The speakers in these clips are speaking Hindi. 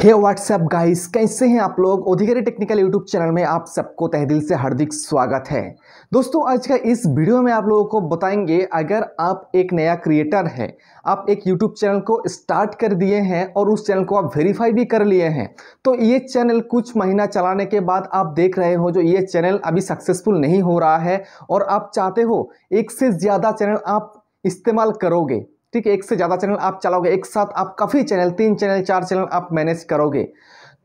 हे व्हाट्सएप गाइस कैसे हैं आप लोग अधिकारी टेक्निकल यूट्यूब चैनल में आप सबको तहदिल से हार्दिक स्वागत है दोस्तों आज का इस वीडियो में आप लोगों को बताएंगे अगर आप एक नया क्रिएटर हैं आप एक यूट्यूब चैनल को स्टार्ट कर दिए हैं और उस चैनल को आप वेरीफाई भी कर लिए हैं तो ये चैनल कुछ महीना चलाने के बाद आप देख रहे हो जो ये चैनल अभी सक्सेसफुल नहीं हो रहा है और आप चाहते हो एक से ज़्यादा चैनल आप इस्तेमाल करोगे ठीक है एक से ज़्यादा चैनल आप चलाओगे एक साथ आप काफ़ी चैनल तीन चैनल चार चैनल आप मैनेज करोगे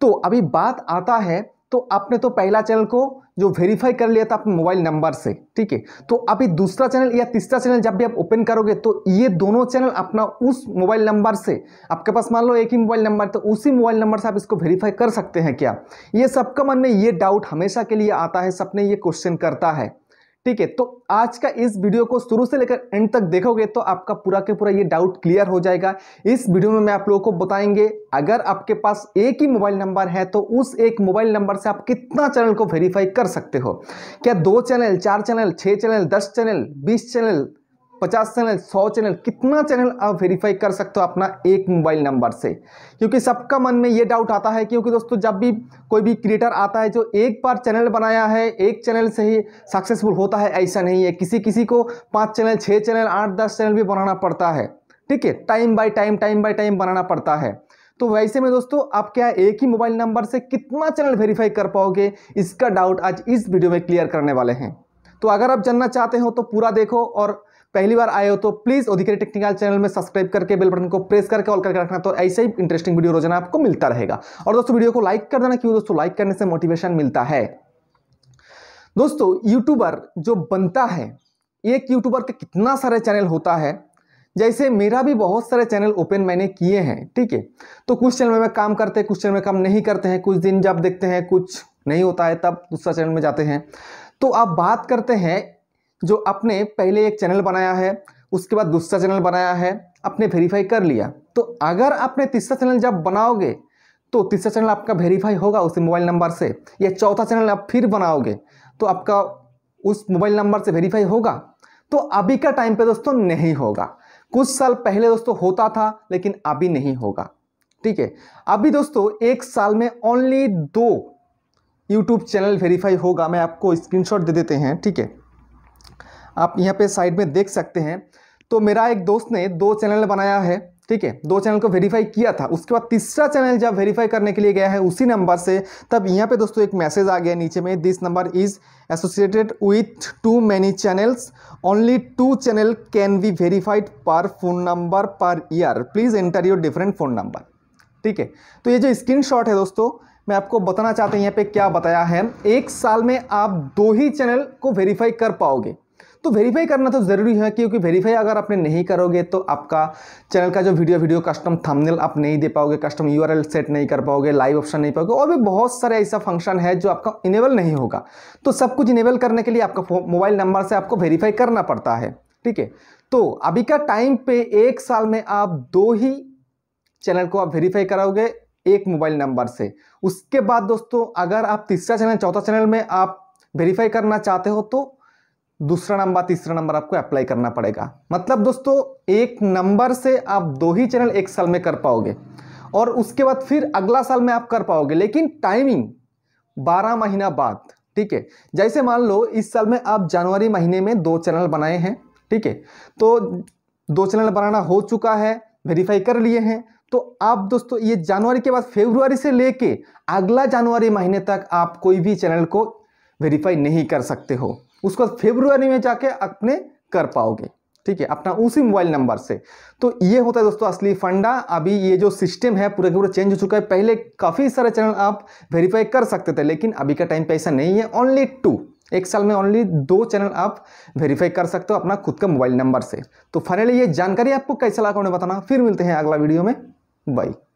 तो अभी बात आता है तो आपने तो पहला चैनल को जो वेरीफाई कर लिया था अपने मोबाइल नंबर से ठीक है तो अभी दूसरा चैनल या तीसरा चैनल जब भी आप ओपन करोगे तो ये दोनों चैनल अपना उस मोबाइल नंबर से आपके पास मान लो एक ही मोबाइल नंबर तो उसी मोबाइल नंबर से आप इसको वेरीफाई कर सकते हैं क्या ये सबका मन में ये डाउट हमेशा के लिए आता है सबने ये क्वेश्चन करता है ठीक है तो आज का इस वीडियो को शुरू से लेकर एंड तक देखोगे तो आपका पूरा के पूरा ये डाउट क्लियर हो जाएगा इस वीडियो में मैं आप लोगों को बताएंगे अगर आपके पास एक ही मोबाइल नंबर है तो उस एक मोबाइल नंबर से आप कितना चैनल को वेरीफाई कर सकते हो क्या दो चैनल चार चैनल छः चैनल दस चैनल बीस चैनल पचास चैनल सौ चैनल कितना चैनल आप वेरीफाई कर सकते हो अपना एक मोबाइल नंबर से क्योंकि सबका मन में ये डाउट आता है क्योंकि दोस्तों जब भी कोई भी क्रिएटर आता है जो एक बार चैनल बनाया है एक चैनल से ही सक्सेसफुल होता है ऐसा नहीं है किसी किसी को पाँच चैनल छः चैनल आठ दस चैनल भी बनाना पड़ता है ठीक है time by time time by time बनाना पड़ता है तो वैसे में दोस्तों आप क्या एक ही मोबाइल नंबर से कितना चैनल वेरीफाई कर पाओगे इसका डाउट आज इस वीडियो में क्लियर करने वाले हैं तो अगर आप जानना चाहते हो तो पूरा देखो और पहली बार आए हो तो प्लीज़ अधिकारी टेक्निकल चैनल में सब्सक्राइब करके बेल बटन को प्रेस करके ऑल करके रखना तो ऐसे ही इंटरेस्टिंग वीडियो रोजाना आपको मिलता रहेगा और दोस्तों वीडियो को लाइक कर देना क्यों दोस्तों लाइक करने से मोटिवेशन मिलता है दोस्तों यूट्यूबर जो बनता है एक यूट्यूबर का कितना सारे चैनल होता है जैसे मेरा भी बहुत सारे चैनल ओपन मैंने किए हैं ठीक है तो कुछ चैनल में काम करते हैं कुछ चैनल में काम नहीं करते हैं कुछ दिन जब देखते हैं कुछ नहीं होता है तब दूसरा चैनल में जाते हैं तो आप बात करते हैं जो आपने पहले एक चैनल बनाया है उसके बाद दूसरा चैनल बनाया है आपने वेरीफाई कर लिया तो अगर आपने तीसरा चैनल जब बनाओगे तो तीसरा चैनल आपका वेरीफाई होगा उसी मोबाइल नंबर से या चौथा चैनल आप फिर बनाओगे तो आपका उस मोबाइल नंबर से वेरीफाई होगा तो अभी का टाइम पे दोस्तों नहीं होगा कुछ साल पहले दोस्तों होता था लेकिन अभी नहीं होगा ठीक है अभी दोस्तों एक साल में ओनली दो यूट्यूब चैनल वेरीफाई होगा मैं आपको स्क्रीनशॉट दे देते हैं ठीक है आप यहाँ पे साइड में देख सकते हैं तो मेरा एक दोस्त ने दो चैनल बनाया है ठीक है दो चैनल को वेरीफाई किया था उसके बाद तीसरा चैनल जब वेरीफाई करने के लिए गया है उसी नंबर से तब यहाँ पे दोस्तों एक मैसेज आ गया नीचे में this number is associated with too many channels only two channel can be verified पर फोन नंबर पर year please enter your different phone number ठीक है तो ये जो स्क्रीन है दोस्तों मैं आपको बताना चाहते हैं यहाँ पे क्या बताया है एक साल में आप दो ही चैनल को वेरीफाई कर पाओगे तो वेरीफाई करना तो ज़रूरी है क्योंकि वेरीफाई अगर आपने नहीं करोगे तो आपका चैनल का जो वीडियो वीडियो कस्टम थंबनेल आप नहीं दे पाओगे कस्टम यूआरएल सेट नहीं कर पाओगे लाइव ऑप्शन नहीं पाओगे और भी बहुत सारे ऐसा फंक्शन है जो आपका इनेबल नहीं होगा तो सब कुछ इनेबल करने के लिए आपका मोबाइल नंबर से आपको वेरीफाई करना पड़ता है ठीक है तो अभी का टाइम पे एक साल में आप दो ही चैनल को आप वेरीफाई कराओगे एक मोबाइल नंबर से उसके बाद दोस्तों अगर आप तीसरा चैनल चौथा चैनल में आप वेरीफाई करना चाहते हो तो दूसरा नंबर तीसरा नंबर आपको अप्लाई करना पड़ेगा मतलब दोस्तों एक नंबर से आप दो ही चैनल एक साल में कर पाओगे और उसके बाद फिर अगला साल में आप कर पाओगे लेकिन टाइमिंग बारह महीना बाद ठीक है जैसे मान लो इस साल में आप जनवरी महीने में दो चैनल बनाए हैं ठीक है तो दो चैनल बनाना हो चुका है वेरीफाई कर लिए हैं तो आप दोस्तों ये जनवरी के बाद फेब्रुवरी से लेके अगला जनवरी महीने तक आप कोई भी चैनल को वेरीफाई नहीं कर सकते हो उसके बाद फेब्रुआरी में जाके अपने कर पाओगे ठीक है अपना उसी मोबाइल नंबर से तो ये होता है दोस्तों असली फंडा अभी ये जो सिस्टम है पूरा पूरा चेंज हो चुका है पहले काफ़ी सारे चैनल आप वेरीफाई कर सकते थे लेकिन अभी का टाइम पे ऐसा नहीं है ओनली टू एक साल में ओनली दो चैनल आप वेरीफाई कर सकते हो अपना खुद का मोबाइल नंबर से तो फाइनली ये जानकारी आपको कैसा लगा उन्हें बताना फिर मिलते हैं अगला वीडियो में बाई